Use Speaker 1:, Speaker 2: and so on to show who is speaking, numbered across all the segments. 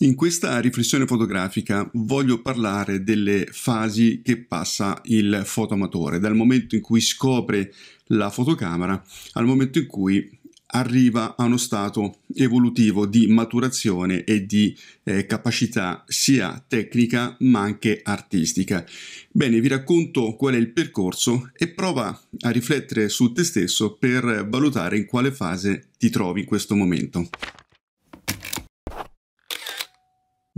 Speaker 1: In questa riflessione fotografica voglio parlare delle fasi che passa il fotoamatore, dal momento in cui scopre la fotocamera al momento in cui arriva a uno stato evolutivo di maturazione e di eh, capacità sia tecnica ma anche artistica. Bene, vi racconto qual è il percorso e prova a riflettere su te stesso per valutare in quale fase ti trovi in questo momento.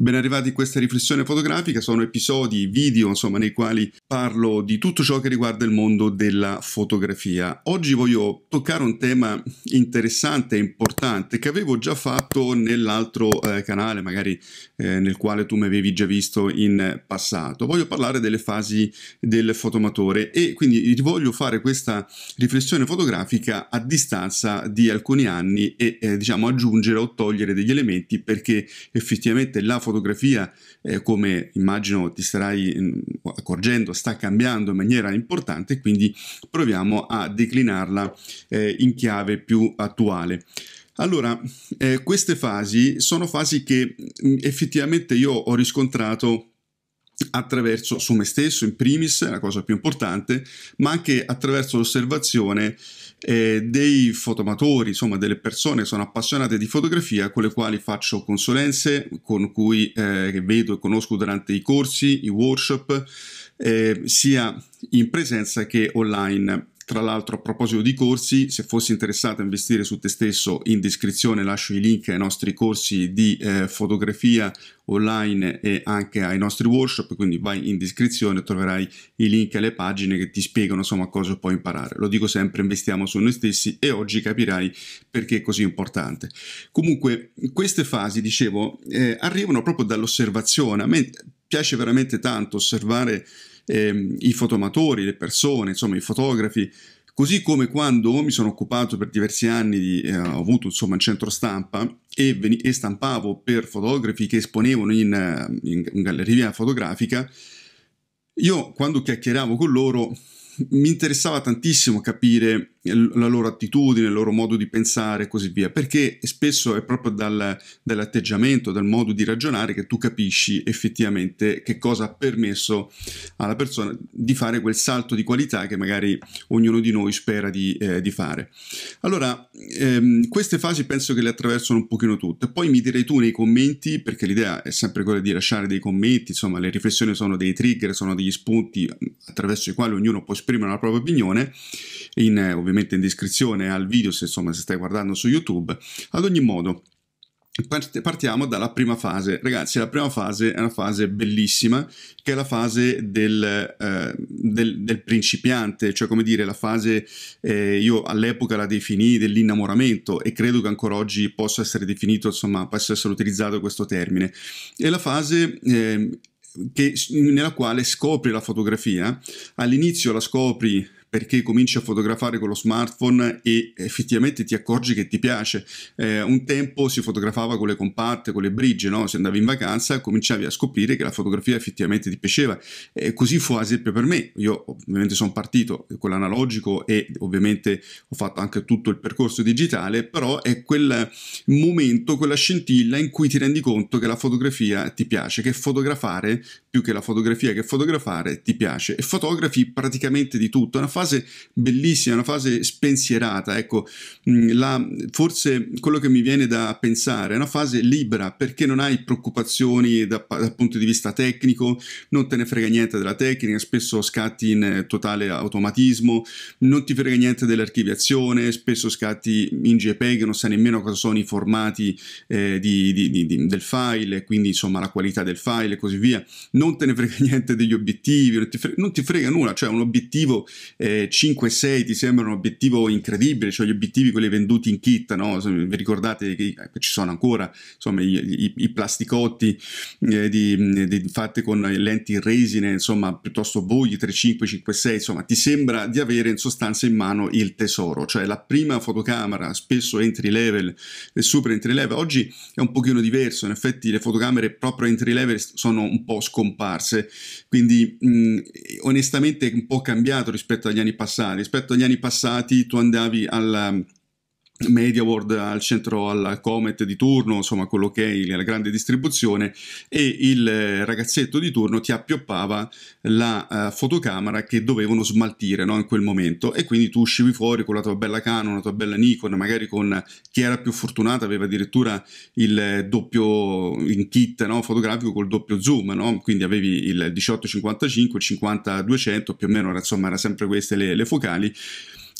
Speaker 1: Ben arrivati a questa riflessione fotografica, sono episodi, video, insomma, nei quali parlo di tutto ciò che riguarda il mondo della fotografia. Oggi voglio toccare un tema interessante e importante che avevo già fatto nell'altro eh, canale, magari eh, nel quale tu mi avevi già visto in passato. Voglio parlare delle fasi del fotomatore e quindi voglio fare questa riflessione fotografica a distanza di alcuni anni e eh, diciamo aggiungere o togliere degli elementi perché effettivamente la fotografia fotografia, eh, come immagino ti starai mm, accorgendo, sta cambiando in maniera importante, quindi proviamo a declinarla eh, in chiave più attuale. Allora, eh, queste fasi sono fasi che mm, effettivamente io ho riscontrato attraverso su me stesso in primis, la cosa più importante, ma anche attraverso l'osservazione eh, dei fotomatori, insomma delle persone che sono appassionate di fotografia con le quali faccio consulenze, con cui eh, che vedo e conosco durante i corsi, i workshop, eh, sia in presenza che online. Tra l'altro, a proposito di corsi, se fossi interessato a investire su te stesso, in descrizione lascio i link ai nostri corsi di eh, fotografia online e anche ai nostri workshop, quindi vai in descrizione e troverai i link alle pagine che ti spiegano insomma cosa puoi imparare. Lo dico sempre, investiamo su noi stessi e oggi capirai perché è così importante. Comunque queste fasi, dicevo, eh, arrivano proprio dall'osservazione. A me piace veramente tanto osservare ehm, i fotomatori, le persone, insomma i fotografi, così come quando mi sono occupato per diversi anni, di, eh, ho avuto insomma un centro stampa e, ven- e stampavo per fotografi che esponevano in, in, in galleria fotografica, io quando chiacchieravo con loro mi interessava tantissimo capire la loro attitudine, il loro modo di pensare e così via, perché spesso è proprio dal, dall'atteggiamento, dal modo di ragionare che tu capisci effettivamente che cosa ha permesso alla persona di fare quel salto di qualità che magari ognuno di noi spera di, eh, di fare. Allora, ehm, queste fasi penso che le attraversano un pochino tutte, poi mi direi tu nei commenti, perché l'idea è sempre quella di lasciare dei commenti, insomma le riflessioni sono dei trigger, sono degli spunti attraverso i quali ognuno può esprimere la propria opinione, in ovviamente ovviamente in descrizione al video se insomma se stai guardando su YouTube. Ad ogni modo, Partiamo dalla prima fase, ragazzi. La prima fase è una fase bellissima, che è la fase del, eh, del, del principiante, cioè come dire la fase, eh, io all'epoca la definii dell'innamoramento e credo che ancora oggi possa essere definito, insomma, possa essere utilizzato questo termine. È la fase eh, che, nella quale scopri la fotografia, all'inizio la scopri perché cominci a fotografare con lo smartphone e effettivamente ti accorgi che ti piace. Eh, un tempo si fotografava con le compatte, con le brigge, no? se andavi in vacanza cominciavi a scoprire che la fotografia effettivamente ti piaceva. Eh, così fu ad esempio per me, io ovviamente sono partito con l'analogico e ovviamente ho fatto anche tutto il percorso digitale, però è quel momento, quella scintilla in cui ti rendi conto che la fotografia ti piace, che fotografare più che la fotografia che fotografare ti piace e fotografi praticamente di tutto, è una fase bellissima, una fase spensierata, ecco, mm, la, forse quello che mi viene da pensare è una fase libera perché non hai preoccupazioni da, dal punto di vista tecnico, non te ne frega niente della tecnica, spesso scatti in eh, totale automatismo, non ti frega niente dell'archiviazione, spesso scatti in JPEG, non sai nemmeno cosa sono i formati eh, di, di, di, del file, quindi insomma la qualità del file e così via, non te ne frega niente degli obiettivi, non ti frega, non ti frega nulla, cioè un obiettivo eh, eh, 5 e 6 ti sembra un obiettivo incredibile, cioè gli obiettivi quelli venduti in kit, no? vi ricordate che ecco, ci sono ancora insomma, i, i, i plasticotti eh, di, di, fatti con lenti in resine, insomma piuttosto vogli 3.5, 5.6, insomma ti sembra di avere in sostanza in mano il tesoro, cioè la prima fotocamera spesso entry level e eh, super entry level, oggi è un pochino diverso, in effetti le fotocamere proprio entry level sono un po' scomparse, quindi mh, onestamente è un po' cambiato rispetto agli agli anni passati. Rispetto agli anni passati tu andavi al Media World al centro al Comet di turno, insomma quello che è la grande distribuzione e il eh, ragazzetto di turno ti appioppava la uh, fotocamera che dovevano smaltire no, in quel momento e quindi tu uscivi fuori con la tua bella Canon, la tua bella Nikon, magari con chi era più fortunato aveva addirittura il eh, doppio in kit no, fotografico col doppio zoom, no? quindi avevi il 18-55, il 50-200 più o meno, era, sempre queste le, le focali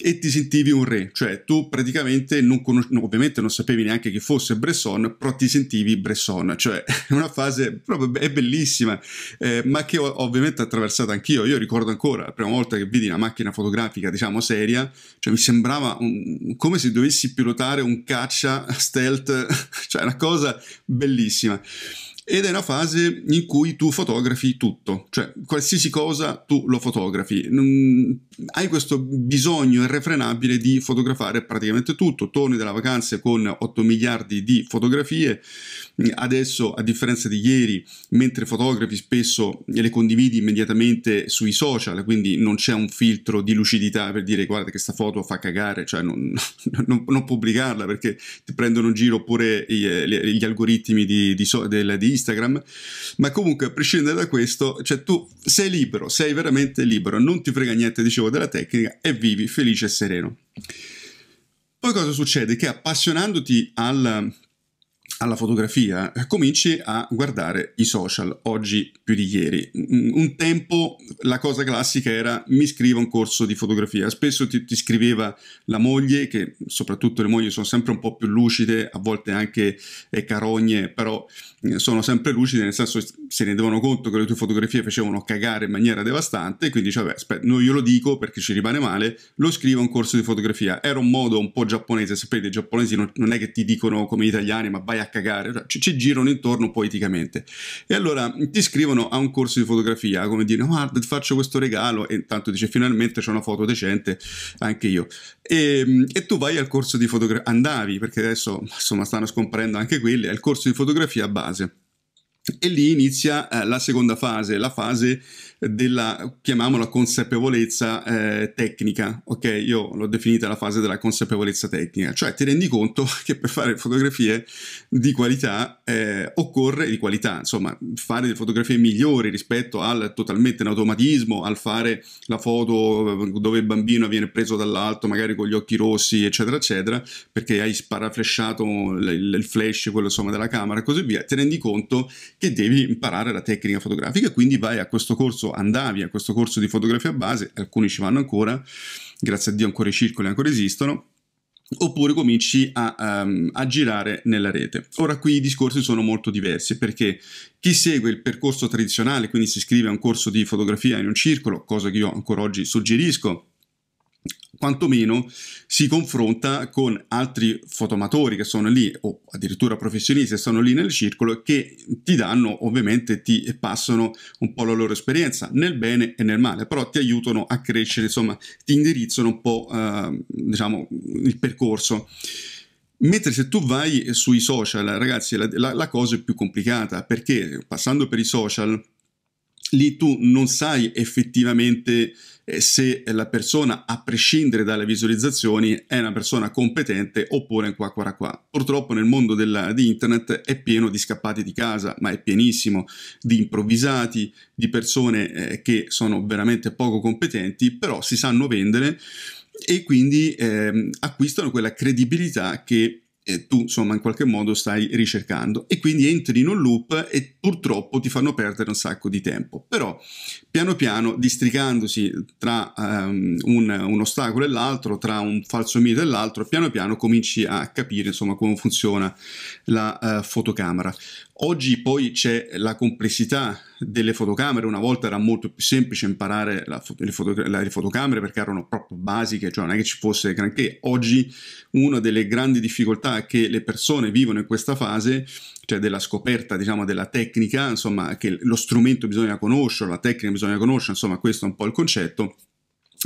Speaker 1: e ti sentivi un re, cioè tu praticamente non conosci, ovviamente non sapevi neanche chi fosse Bresson, però ti sentivi Bresson, cioè è una fase proprio è bellissima, eh, ma che ho ovviamente attraversato anch'io. Io ricordo ancora la prima volta che vidi una macchina fotografica, diciamo seria, cioè mi sembrava un, come se dovessi pilotare un caccia stealth, cioè una cosa bellissima ed è una fase in cui tu fotografi tutto, cioè qualsiasi cosa tu lo fotografi. Non... Hai questo bisogno irrefrenabile di fotografare praticamente tutto. Torni dalla vacanza con 8 miliardi di fotografie. Adesso, a differenza di ieri, mentre fotografi spesso le condividi immediatamente sui social, quindi non c'è un filtro di lucidità per dire guarda che sta foto fa cagare, cioè non, non, non pubblicarla perché ti prendono in giro pure gli, gli algoritmi di, di, di, di Instagram. Ma comunque, a prescindere da questo, cioè tu sei libero, sei veramente libero, non ti frega niente, dicevo, della tecnica e vivi felice e sereno. Poi cosa succede? Che appassionandoti al alla fotografia, eh, cominci a guardare i social oggi più di ieri. Un tempo la cosa classica era mi scrivo un corso di fotografia, spesso ti, ti scriveva la moglie, che soprattutto le mogli sono sempre un po' più lucide, a volte anche eh, carogne, però eh, sono sempre lucide, nel senso se ne devono conto che le tue fotografie facevano cagare in maniera devastante, quindi dice, vabbè, aspetta, no, io lo dico perché ci rimane male, lo scrivo un corso di fotografia. Era un modo un po' giapponese, sapete, i giapponesi non, non è che ti dicono come gli italiani, ma vai a cagare, ci, cioè, ci, girano intorno poeticamente. E allora ti scrivono a un corso di fotografia, come dire, guarda, ti faccio questo regalo, e intanto dice, finalmente c'è una foto decente, anche io. E, e tu vai al corso di fotografia, andavi, perché adesso insomma stanno scomparendo anche quelli, al corso di fotografia base. E lì inizia eh, la seconda fase, la fase della, chiamiamola, consapevolezza eh, tecnica, ok? Io l'ho definita la fase della consapevolezza tecnica, cioè ti rendi conto che per fare fotografie di qualità eh, occorre, di qualità, insomma, fare delle fotografie migliori rispetto al totalmente in automatismo, al fare la foto dove il bambino viene preso dall'alto, magari con gli occhi rossi, eccetera, eccetera, perché hai sparaflesciato il, il flash, quello insomma della camera e così via, ti rendi conto che devi imparare la tecnica fotografica, e quindi vai a questo corso corso, andavi a questo corso di fotografia base, alcuni ci vanno ancora, grazie a Dio ancora i circoli ancora esistono, oppure cominci a, um, a, girare nella rete. Ora qui i discorsi sono molto diversi perché chi segue il percorso tradizionale, quindi si iscrive a un corso di fotografia in un circolo, cosa che io ancora oggi suggerisco, quantomeno si confronta con altri fotomatori che sono lì o addirittura professionisti che sono lì nel circolo che ti danno ovviamente ti passano un po' la loro esperienza nel bene e nel male però ti aiutano a crescere insomma ti indirizzano un po' eh, diciamo il percorso Mentre se tu vai sui social, ragazzi, la, la, la cosa è più complicata perché passando per i social, lì tu non sai effettivamente se la persona, a prescindere dalle visualizzazioni, è una persona competente oppure qua qua qua. Purtroppo nel mondo della, di internet è pieno di scappati di casa, ma è pienissimo di improvvisati, di persone eh, che sono veramente poco competenti, però si sanno vendere e quindi eh, acquistano quella credibilità che eh, tu insomma in qualche modo stai ricercando e quindi entri in un loop e purtroppo ti fanno perdere un sacco di tempo. Però piano piano districandosi tra um, un, un, ostacolo e l'altro, tra un falso mito e l'altro, piano piano cominci a capire insomma come funziona la uh, fotocamera. Oggi poi c'è la complessità delle fotocamere, una volta era molto più semplice imparare foto, le, foto, la, le, fotocamere perché erano proprio basiche, cioè non è che ci fosse granché. Oggi una delle grandi difficoltà che le persone vivono in questa fase, cioè della scoperta diciamo, della tecnica, insomma che lo strumento bisogna conoscere, la tecnica bisogna conoscere, insomma questo è un po' il concetto,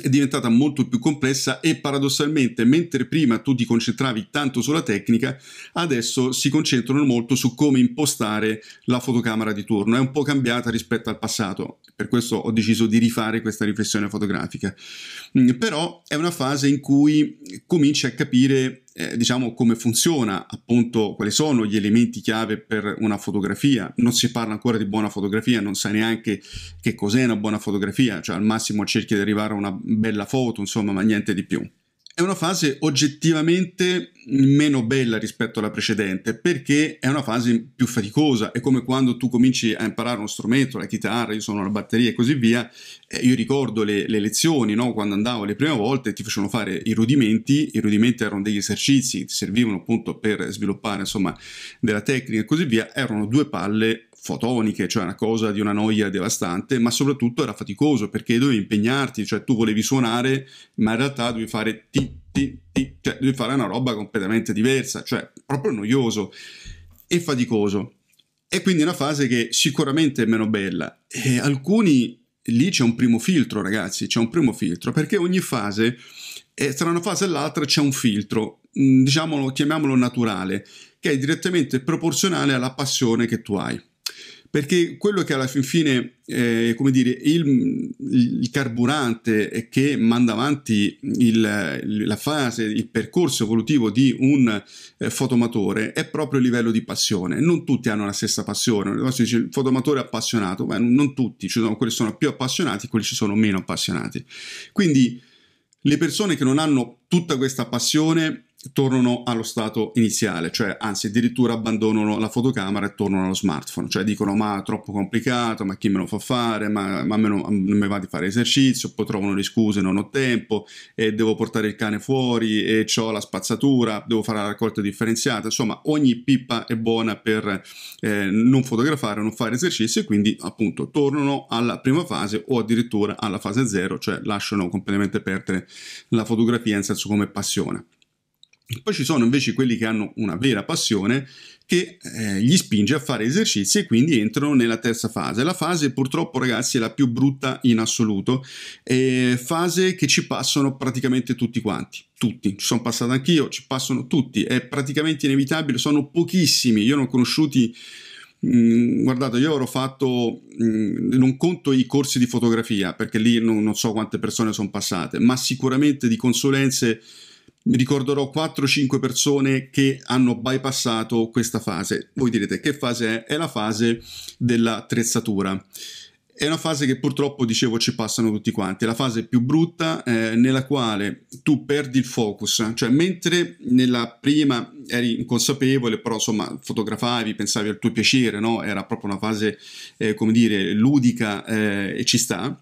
Speaker 1: è diventata molto più complessa e paradossalmente mentre prima tu ti concentravi tanto sulla tecnica adesso si concentrano molto su come impostare la fotocamera di turno è un po' cambiata rispetto al passato per questo ho deciso di rifare questa riflessione fotografica mm, però è una fase in cui cominci a capire eh, diciamo come funziona, appunto quali sono gli elementi chiave per una fotografia. Non si parla ancora di buona fotografia, non sai neanche che cos'è una buona fotografia, cioè al massimo cerchi di arrivare a una bella foto, insomma, ma niente di più. È una fase oggettivamente meno bella rispetto alla precedente perché è una fase più faticosa, è come quando tu cominci a imparare uno strumento, la chitarra, io sono la batteria e così via, eh, io ricordo le, le lezioni, no? quando andavo le prime volte ti facevano fare i rudimenti, i rudimenti erano degli esercizi, che servivano appunto per sviluppare insomma della tecnica e così via, erano due palle fotoniche, cioè una cosa di una noia devastante, ma soprattutto era faticoso perché dovevi impegnarti, cioè tu volevi suonare, ma in realtà dovevi fare ti, ti, ti, cioè dovevi fare una roba completamente diversa, cioè proprio noioso e faticoso. E quindi è una fase che sicuramente è meno bella. E alcuni lì c'è un primo filtro, ragazzi, c'è un primo filtro, perché ogni fase, eh, tra una fase e l'altra c'è un filtro, mm, diciamolo, chiamiamolo naturale, che è direttamente proporzionale alla passione che tu hai perché quello che alla fin fine è eh, come dire, il, il, carburante che manda avanti il, la fase, il percorso evolutivo di un eh, fotomatore è proprio il livello di passione. Non tutti hanno la stessa passione. Adesso dice il fotomatore appassionato, ma non tutti, ci sono quelli che sono più appassionati, e quelli ci sono meno appassionati. Quindi le persone che non hanno tutta questa passione tornano allo stato iniziale, cioè anzi addirittura abbandonano la fotocamera e tornano allo smartphone, cioè dicono ma è troppo complicato, ma chi me lo fa fare, ma, ma non, non mi va di fare esercizio, poi trovano le scuse, non ho tempo, e devo portare il cane fuori, e ho la spazzatura, devo fare la raccolta differenziata, insomma ogni pippa è buona per eh, non fotografare non fare esercizi e quindi appunto tornano alla prima fase o addirittura alla fase zero, cioè lasciano completamente perdere la fotografia in senso come passione. Poi ci sono invece quelli che hanno una vera passione che eh, gli spinge a fare esercizi e quindi entrano nella terza fase. La fase purtroppo ragazzi è la più brutta in assoluto, è fase che ci passano praticamente tutti quanti, tutti, ci sono passato anch'io, ci passano tutti, è praticamente inevitabile, sono pochissimi, io non ho conosciuti mm, guardate, io avrò fatto, mm, non conto i corsi di fotografia, perché lì non, non so quante persone sono passate, ma sicuramente di consulenze mi ricorderò 4-5 persone che hanno bypassato questa fase. Voi direte che fase è? È la fase dell'attrezzatura. È una fase che purtroppo, dicevo, ci passano tutti quanti. È la fase più brutta eh, nella quale tu perdi il focus. Cioè, mentre nella prima eri inconsapevole, però insomma fotografavi, pensavi al tuo piacere, no? Era proprio una fase, eh, come dire, ludica eh, e ci sta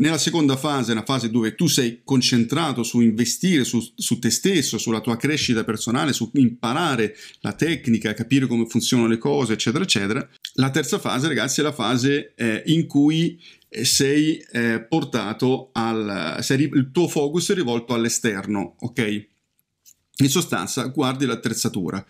Speaker 1: nella seconda fase, una fase dove tu sei concentrato su investire su, su te stesso, sulla tua crescita personale, su imparare la tecnica, capire come funzionano le cose, eccetera, eccetera. La terza fase, ragazzi, è la fase eh, in cui eh, sei eh, portato al... Sei, il tuo focus è rivolto all'esterno, ok? In sostanza, guardi l'attrezzatura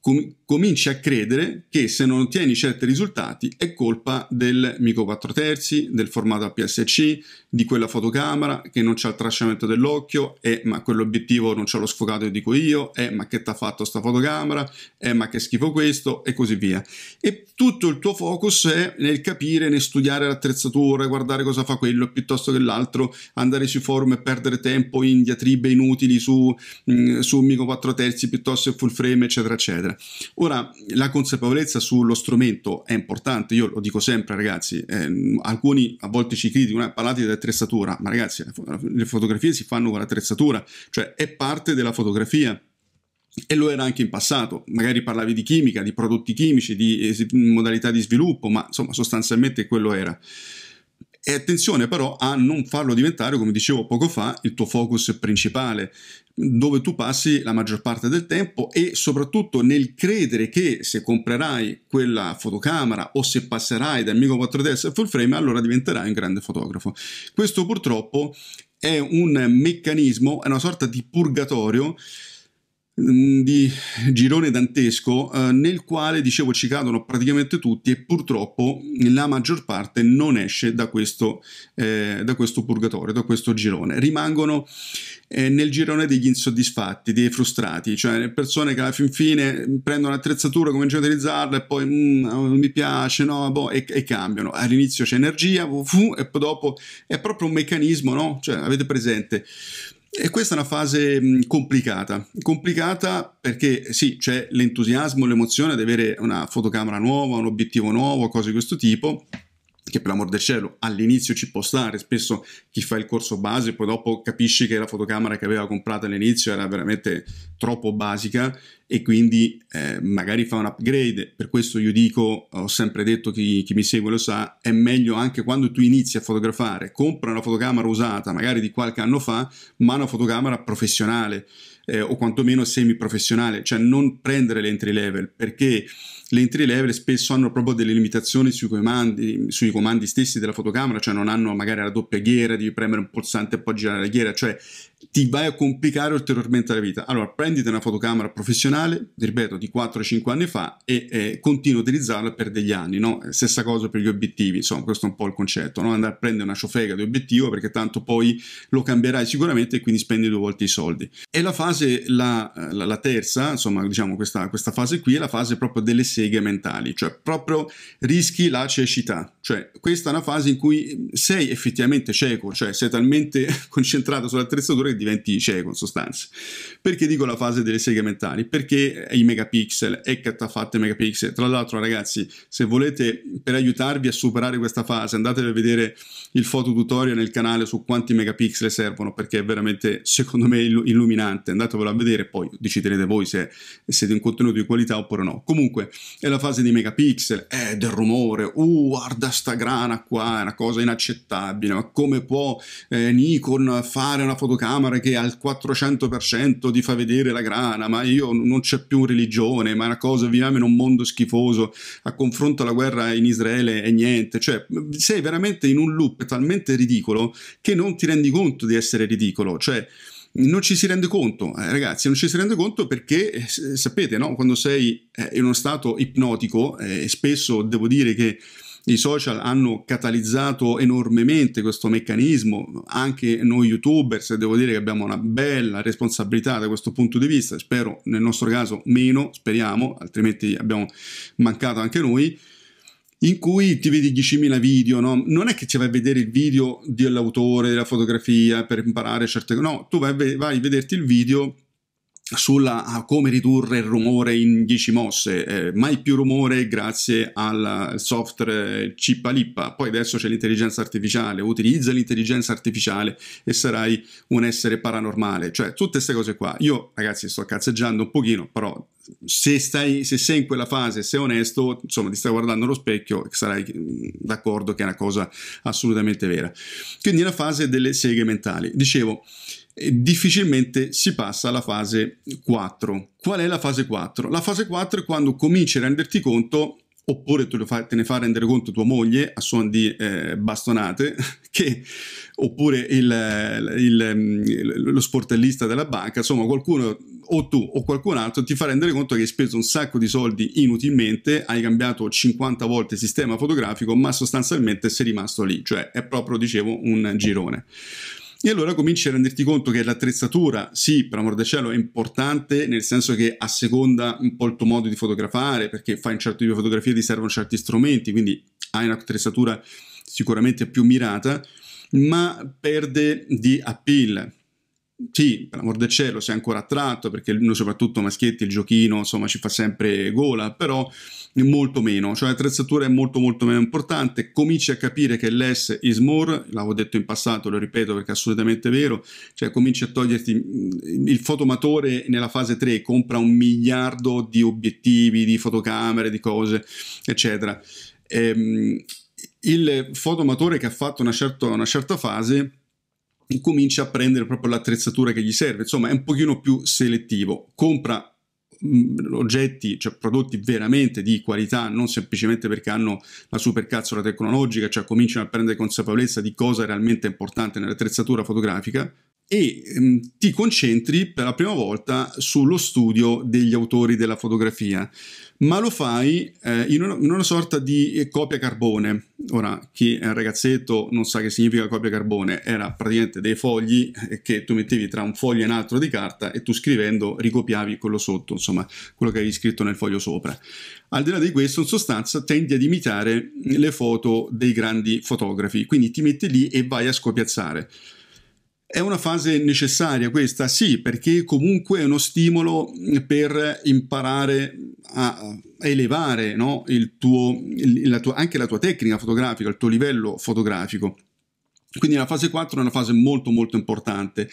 Speaker 1: com- cominci a credere che se non ottieni certi risultati è colpa del micro 4 terzi, del formato APS-C, di quella fotocamera che non c'è il tracciamento dell'occhio, eh, ma quell'obiettivo non c'è lo sfocato che dico io, eh, ma che t'ha fatto sta fotocamera, eh, ma che schifo questo e così via. E tutto il tuo focus è nel capire, nel studiare l'attrezzatura, guardare cosa fa quello piuttosto che l'altro, andare sui forum e perdere tempo in diatribe inutili su, mh, mm, su micro 4 terzi piuttosto che full frame, eccetera, eccetera eccetera. Ora, la consapevolezza sullo strumento è importante, io lo dico sempre ragazzi, eh, alcuni a volte ci criticano, ah, parlate di attrezzatura, ma ragazzi, le fotografie si fanno con l'attrezzatura, cioè è parte della fotografia e lo era anche in passato, magari parlavi di chimica, di prodotti chimici, di eh, modalità di sviluppo, ma insomma sostanzialmente quello era. E attenzione però a non farlo diventare, come dicevo poco fa, il tuo focus principale, dove tu passi la maggior parte del tempo e soprattutto nel credere che se comprerai quella fotocamera o se passerai dal Mico 4DS al full frame, allora diventerai un grande fotografo. Questo purtroppo è un meccanismo, è una sorta di purgatorio Mm, di girone dantesco eh, nel quale, dicevo, ci cadono praticamente tutti e purtroppo la maggior parte non esce da questo, eh, da questo purgatorio, da questo girone. Rimangono eh, nel girone degli insoddisfatti, dei frustrati, cioè persone che alla fin fine prendono l'attrezzatura, cominciano a utilizzarla e poi mm, non mi piace, no, boh, e, e, cambiano. All'inizio c'è energia, fu, fu, e dopo è proprio un meccanismo, no? Cioè, avete presente? E questa è una fase complicata, complicata perché sì, c'è l'entusiasmo, l'emozione di avere una fotocamera nuova, un obiettivo nuovo, cose di questo tipo, che per l'amor del cielo all'inizio ci può stare, spesso chi fa il corso base poi dopo capisci che la fotocamera che aveva comprato all'inizio era veramente troppo basica e quindi eh, magari fa un upgrade, per questo io dico, ho sempre detto chi, chi mi segue lo sa, è meglio anche quando tu inizi a fotografare, compra una fotocamera usata magari di qualche anno fa, ma una fotocamera professionale eh, o quantomeno semi professionale, cioè non prendere l'entry level perché le entry level spesso hanno proprio delle limitazioni sui comandi, sui comandi stessi della fotocamera, cioè non hanno magari la doppia ghiera, devi premere un pulsante e poi girare la ghiera, cioè ti vai a complicare ulteriormente la vita. Allora prenditi una fotocamera professionale, ripeto, di 4-5 anni fa e eh, continua a utilizzarla per degli anni, no? Stessa cosa per gli obiettivi, insomma, questo è un po' il concetto, no? Andare a prendere una ciofega di obiettivo perché tanto poi lo cambierai sicuramente e quindi spendi due volte i soldi. E la fase, la, la, la terza, insomma, diciamo questa, questa fase qui è la fase proprio delle serie seghe mentali, cioè proprio rischi la cecità. Cioè, questa è una fase in cui sei effettivamente cieco, cioè sei talmente concentrato sull'attrezzatura che diventi cieco in sostanza. Perché dico la fase delle seghe mentali? Perché i megapixel, è cattafatte megapixel. Tra l'altro, ragazzi, se volete per aiutarvi a superare questa fase, andatevi a vedere il foto tutorial nel canale su quanti megapixel servono, perché è veramente, secondo me, illuminante. Andatevelo a vedere, poi deciderete voi se siete un contenuto di qualità oppure no. Comunque, è la fase dei megapixel, è eh, del rumore, uh, guarda sta grana qua, è una cosa inaccettabile, ma come può eh, Nikon fare una fotocamera che al 400% ti fa vedere la grana, ma io non c'è più religione, ma è una cosa, viviamo in un mondo schifoso, a confronto alla guerra in Israele è niente, cioè sei veramente in un loop talmente ridicolo che non ti rendi conto di essere ridicolo, cioè non ci si rende conto, eh, ragazzi, non ci si rende conto perché eh, sapete, no? quando sei eh, in uno stato ipnotico, eh, e spesso devo dire che i social hanno catalizzato enormemente questo meccanismo, anche noi youtubers devo dire che abbiamo una bella responsabilità da questo punto di vista, spero nel nostro caso meno, speriamo, altrimenti abbiamo mancato anche noi, in cui ti vedi 10.000 video, no? non è che ci vai a vedere il video dell'autore, della fotografia per imparare certe cose, no, tu vai, vai a vederti il video sulla come ridurre il rumore in 10 mosse, eh, mai più rumore grazie al software cippalippa, poi adesso c'è l'intelligenza artificiale, utilizza l'intelligenza artificiale e sarai un essere paranormale, cioè tutte queste cose qua. Io ragazzi sto cazzeggiando un pochino, però se, stai, se sei in quella fase, sei onesto, insomma ti stai guardando allo specchio, sarai mm, d'accordo che è una cosa assolutamente vera. Quindi la fase delle seghe mentali. Dicevo, difficilmente si passa alla fase 4. Qual è la fase 4? La fase 4 è quando cominci a renderti conto oppure te, ne fa rendere conto tua moglie a suon di eh, bastonate, che, oppure il, il, lo sportellista della banca, insomma qualcuno o tu o qualcun altro ti fa rendere conto che hai speso un sacco di soldi inutilmente, hai cambiato 50 volte il sistema fotografico, ma sostanzialmente sei rimasto lì, cioè è proprio, dicevo, un girone. E allora cominci a renderti conto che l'attrezzatura, sì, per amor del cielo, è importante, nel senso che a seconda un po' il tuo modo di fotografare, perché fai un certo tipo di fotografia, ti servono certi strumenti, quindi hai un'attrezzatura sicuramente più mirata, ma perde di appeal sì, per l'amor del cielo, sei ancora attratto, perché noi soprattutto maschietti il giochino, insomma, ci fa sempre gola, però molto meno, cioè l'attrezzatura è molto molto meno importante, cominci a capire che less is more, l'avevo detto in passato, lo ripeto perché è assolutamente vero, cioè cominci a toglierti mm, il fotomatore nella fase 3, compra un miliardo di obiettivi, di fotocamere, di cose, eccetera. Ehm, il fotomatore che ha fatto una certa, una certa fase comincia a prendere proprio l'attrezzatura che gli serve, insomma è un pochino più selettivo, compra mm, oggetti, cioè prodotti veramente di qualità, non semplicemente perché hanno la supercazzola tecnologica, cioè cominciano a prendere consapevolezza di cosa è realmente importante nell'attrezzatura fotografica, e mh, ehm, ti concentri per la prima volta sullo studio degli autori della fotografia, ma lo fai eh, in, una, in, una, sorta di eh, copia carbone. Ora, chi è un ragazzetto non sa che significa copia carbone, era praticamente dei fogli eh, che tu mettevi tra un foglio e un altro di carta e tu scrivendo ricopiavi quello sotto, insomma, quello che avevi scritto nel foglio sopra. Al di là di questo, in sostanza, tendi ad imitare le foto dei grandi fotografi, quindi ti metti lì e vai a scopiazzare. È una fase necessaria questa, sì, perché comunque è uno stimolo mm, per imparare a elevare no, il tuo, la tua, anche la tua tecnica fotografica, il tuo livello fotografico. Quindi la fase 4 è una fase molto molto importante,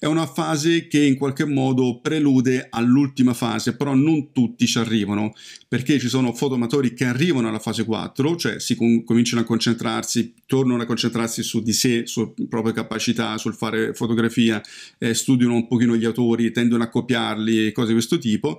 Speaker 1: è una fase che in qualche modo prelude all'ultima fase, però non tutti ci arrivano, perché ci sono fotomatori che arrivano alla fase 4, cioè si com- cominciano a concentrarsi, tornano a concentrarsi su di sé, sulle proprie capacità, sul fare fotografia, eh, studiano un pochino gli autori, tendono a copiarli e cose di questo tipo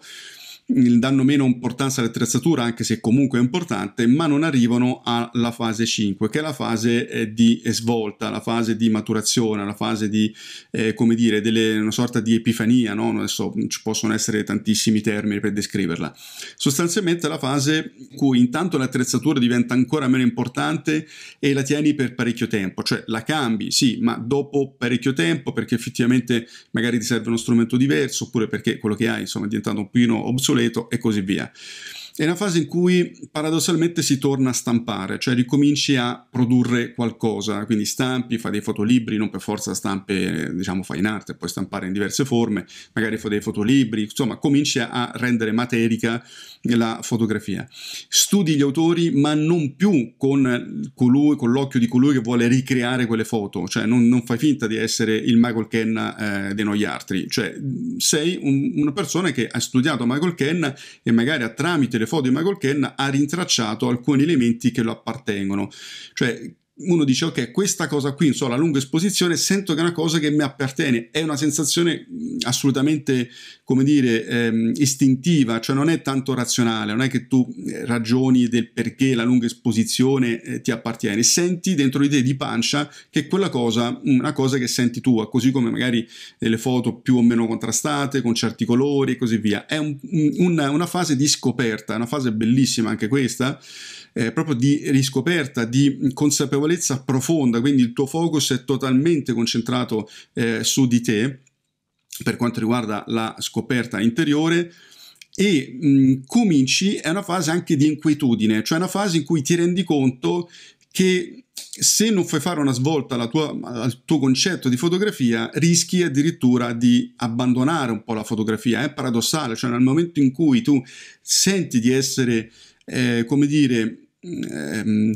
Speaker 1: danno meno importanza all'attrezzatura, anche se comunque è importante, ma non arrivano alla fase 5, che è la fase eh, di svolta, la fase di maturazione, la fase di, eh, come dire, delle, una sorta di epifania, no? Adesso ci possono essere tantissimi termini per descriverla. Sostanzialmente è la fase in cui intanto l'attrezzatura diventa ancora meno importante e la tieni per parecchio tempo, cioè la cambi, sì, ma dopo parecchio tempo, perché effettivamente magari ti serve uno strumento diverso, oppure perché quello che hai, insomma, è diventato un pochino obsoleto, completo e così via. È una fase in cui paradossalmente si torna a stampare, cioè ricominci a produrre qualcosa, quindi stampi, fai dei fotolibri, non per forza stampe, diciamo, fai in arte, puoi stampare in diverse forme, magari fai dei fotolibri, insomma, cominci a rendere materica la fotografia. Studi gli autori, ma non più con, colui, con l'occhio di colui che vuole ricreare quelle foto, cioè non, non fai finta di essere il Michael Kenna eh, di noi altri, cioè sei un, una persona che ha studiato Michael Kenna e magari ha tramite le FO di Michael Ken ha rintracciato alcuni elementi che lo appartengono, cioè uno dice ok questa cosa qui insomma la lunga esposizione sento che è una cosa che mi appartiene è una sensazione mm, assolutamente come dire ehm, istintiva cioè non è tanto razionale non è che tu eh, ragioni del perché la lunga esposizione eh, ti appartiene senti dentro di te di pancia che quella cosa mm, una cosa che senti tua così come magari eh, le foto più o meno contrastate con certi colori e così via è un, un, una fase di scoperta una fase bellissima anche questa eh, proprio di riscoperta, di consapevolezza profonda, quindi il tuo focus è totalmente concentrato eh, su di te per quanto riguarda la scoperta interiore e mh, mm, cominci, è una fase anche di inquietudine, cioè una fase in cui ti rendi conto che se non fai fare una svolta tua, al tuo concetto di fotografia, rischi addirittura di abbandonare un po' la fotografia. È paradossale, cioè nel momento in cui tu senti di essere eh, come dire, mm, ehm,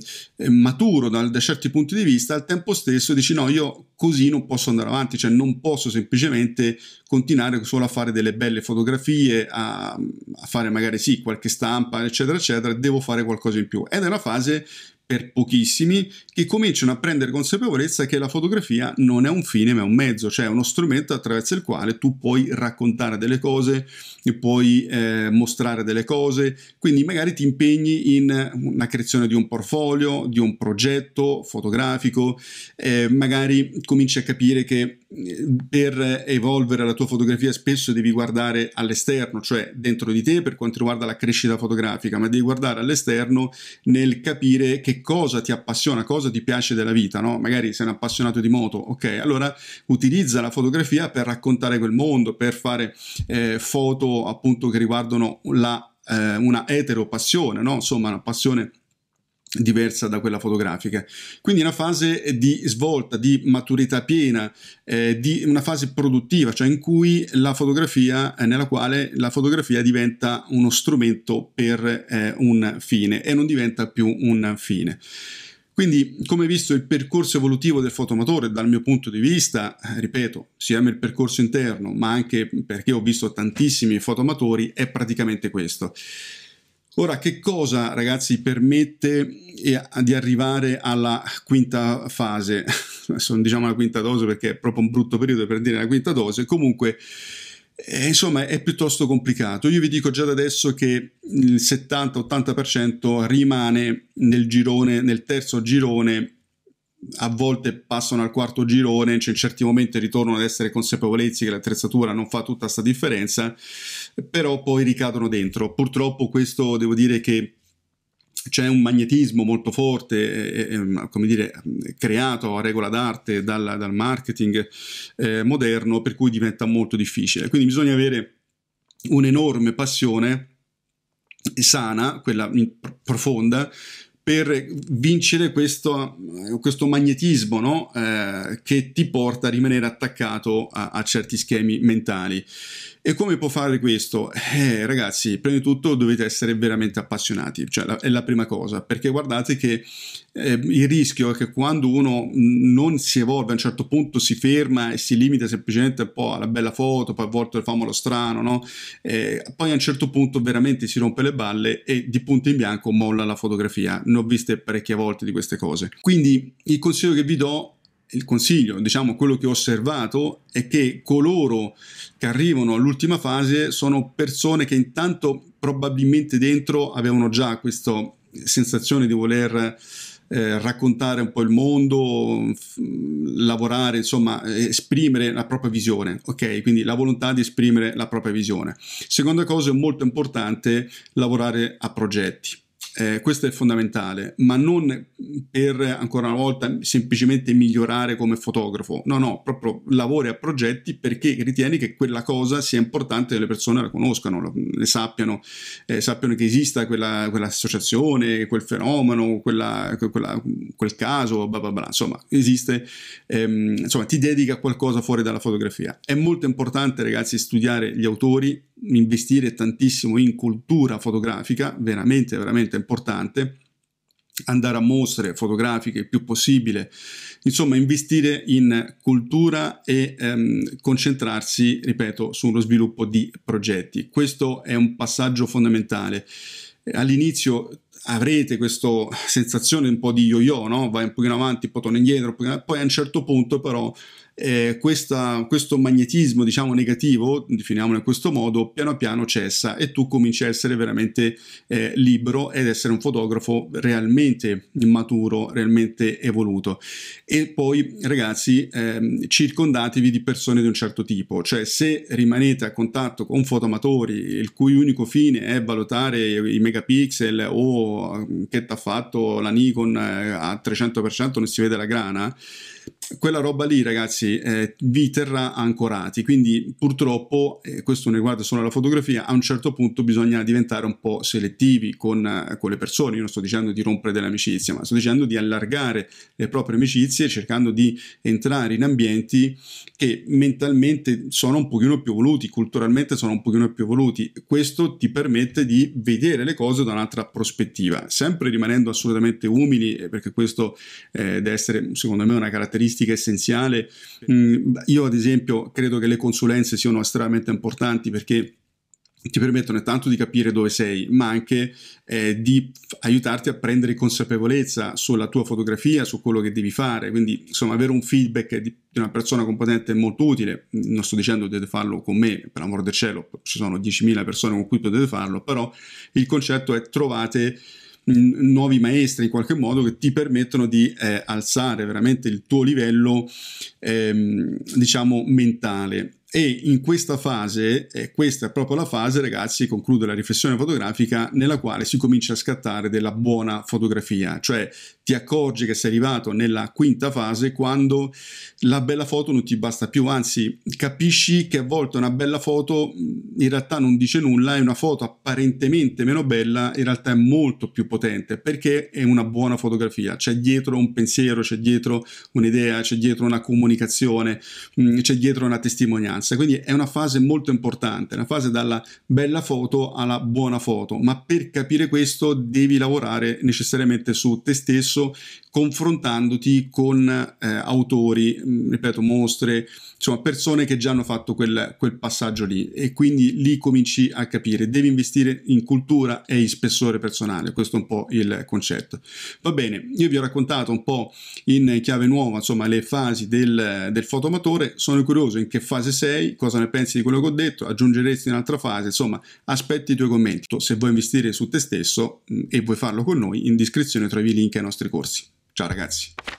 Speaker 1: maturo da, da, certi punti di vista, al tempo stesso dici no, io così non posso andare avanti, cioè non posso semplicemente continuare solo a fare delle belle fotografie, a, a fare magari sì qualche stampa, eccetera, eccetera, devo fare qualcosa in più. Ed è una fase per pochissimi che cominciano a prendere consapevolezza che la fotografia non è un fine ma è un mezzo, cioè uno strumento attraverso il quale tu puoi raccontare delle cose, puoi eh, mostrare delle cose, quindi magari ti impegni in una creazione di un portfolio, di un progetto fotografico, eh, magari cominci a capire che per evolvere la tua fotografia spesso devi guardare all'esterno, cioè dentro di te per quanto riguarda la crescita fotografica, ma devi guardare all'esterno nel capire che cosa ti appassiona, cosa ti piace della vita, no? Magari sei un appassionato di moto, ok, allora utilizza la fotografia per raccontare quel mondo, per fare eh, foto appunto che riguardano la, eh, una etero passione, no? Insomma, una passione diversa da quella fotografica. Quindi una fase di svolta, di maturità piena, eh, di una fase produttiva, cioè in cui la fotografia, eh, nella quale la fotografia diventa uno strumento per eh, un fine e non diventa più un fine. Quindi, come visto, il percorso evolutivo del fotomatore, dal mio punto di vista, eh, ripeto, sia nel percorso interno, ma anche perché ho visto tantissimi fotomatori, è praticamente questo. Ora, che cosa, ragazzi, permette eh, di arrivare alla quinta fase? non diciamo la quinta dose perché è proprio un brutto periodo per dire la quinta dose, comunque eh, insomma è piuttosto complicato. Io vi dico già da adesso che il 70-80% rimane nel girone, nel terzo girone a volte passano al quarto girone, cioè in certi momenti ritornano ad essere consapevolezzi che l'attrezzatura non fa tutta questa differenza, però poi ricadono dentro. Purtroppo questo devo dire che c'è un magnetismo molto forte, eh, eh, eh mm, come dire, mm, creato a regola d'arte dal, dal marketing eh, moderno, per cui diventa molto difficile. Quindi bisogna avere un'enorme passione sana, quella profonda, per vincere questo, questo magnetismo no? eh, che ti porta a rimanere attaccato a, a, certi schemi mentali. E come può fare questo? Eh, ragazzi, prima di tutto dovete essere veramente appassionati, cioè la, è la prima cosa, perché guardate che eh, il rischio è che quando uno non si evolve a un certo punto si ferma e si limita semplicemente un po' alla bella foto, poi a volte fa lo strano, no? Eh, poi a un certo punto veramente si rompe le balle e di punto in bianco molla la fotografia ne ho viste parecchie volte di queste cose. Quindi il consiglio che vi do il consiglio, diciamo quello che ho osservato, è che coloro che arrivano all'ultima fase sono persone che intanto probabilmente dentro avevano già questa sensazione di voler eh, raccontare un po' il mondo, lavorare, insomma, esprimere la propria visione, ok? Quindi la volontà di esprimere la propria visione. Seconda cosa molto importante, lavorare a progetti eh, questo è fondamentale, ma non per ancora una volta semplicemente migliorare come fotografo, no, no, proprio lavori a progetti perché ritieni che quella cosa sia importante che le persone la conoscano, ne sappiano, eh, sappiano che esista quella, quell'associazione, quel fenomeno, quella, quella, quel caso, bla bla bla, insomma, esiste, ehm, insomma, ti dedica a qualcosa fuori dalla fotografia. È molto importante, ragazzi, studiare gli autori, investire tantissimo in cultura fotografica, veramente, veramente importante importante, andare a mostre fotografiche il più possibile, insomma investire in cultura e ehm, concentrarsi, ripeto, sullo sviluppo di progetti. Questo è un passaggio fondamentale. All'inizio avrete questa sensazione un po' di yo-yo, no? vai un pochino avanti, poi torna indietro, poi a un certo punto però eh, questa, questo magnetismo, diciamo negativo, definiamolo in questo modo, piano piano cessa e tu cominci a essere veramente eh, libero ed essere un fotografo realmente maturo, realmente evoluto. E poi, ragazzi, ehm, circondatevi di persone di un certo tipo, cioè se rimanete a contatto con fotomatori il cui unico fine è valutare i megapixel o che ti ha fatto la Nikon eh, a 300% non si vede la grana, quella roba lì, ragazzi, eh, vi terrà ancorati. Quindi, purtroppo, eh, questo non riguarda solo la fotografia, a un certo punto bisogna diventare un po' selettivi con, eh, con le persone. Io non sto dicendo di rompere delle amicizie, ma sto dicendo di allargare le proprie amicizie cercando di entrare in ambienti che mentalmente sono un pochino più voluti, culturalmente sono un pochino più voluti. Questo ti permette di vedere le cose da un'altra prospettiva, sempre rimanendo assolutamente umili, eh, perché questo eh, deve essere, secondo me, una caratteristica caratteristica essenziale. Mm, io ad esempio credo che le consulenze siano estremamente importanti perché ti permettono tanto di capire dove sei, ma anche eh, di aiutarti a prendere consapevolezza sulla tua fotografia, su quello che devi fare. Quindi, insomma, avere un feedback di, una persona competente è molto utile. Mm, non sto dicendo che dovete farlo con me, per l'amor del cielo, ci sono 10.000 persone con cui potete farlo, però il concetto è trovate nuovi maestri in qualche modo che ti permettono di eh, alzare veramente il tuo livello, ehm, diciamo, mentale. E in questa fase, eh, questa è proprio la fase, ragazzi, conclude la riflessione fotografica nella quale si comincia a scattare della buona fotografia, cioè ti accorgi che sei arrivato nella quinta fase quando la bella foto non ti basta più, anzi capisci che a volte una bella foto mm, in realtà non dice nulla, e una foto apparentemente meno bella, in realtà è molto più potente perché è una buona fotografia, c'è dietro un pensiero, c'è dietro un'idea, c'è dietro una comunicazione, mm, c'è dietro una testimonianza ragazza, quindi è una fase molto importante, una fase dalla bella foto alla buona foto, ma per capire questo devi lavorare necessariamente su te stesso, confrontandoti con eh, autori, ripeto, mostre, insomma persone che già hanno fatto quel, quel passaggio lì e quindi lì cominci a capire, devi investire in cultura e in spessore personale, questo è un po' il concetto. Va bene, io vi ho raccontato un po' in chiave nuova, insomma, le fasi del, del fotomatore, sono curioso in che fase sei, sei, cosa ne pensi di quello che ho detto, aggiungeresti un'altra fase, insomma aspetti i tuoi commenti. Se vuoi investire su te stesso mm, e vuoi farlo con noi, in descrizione trovi i link ai nostri corsi. Ciao ragazzi!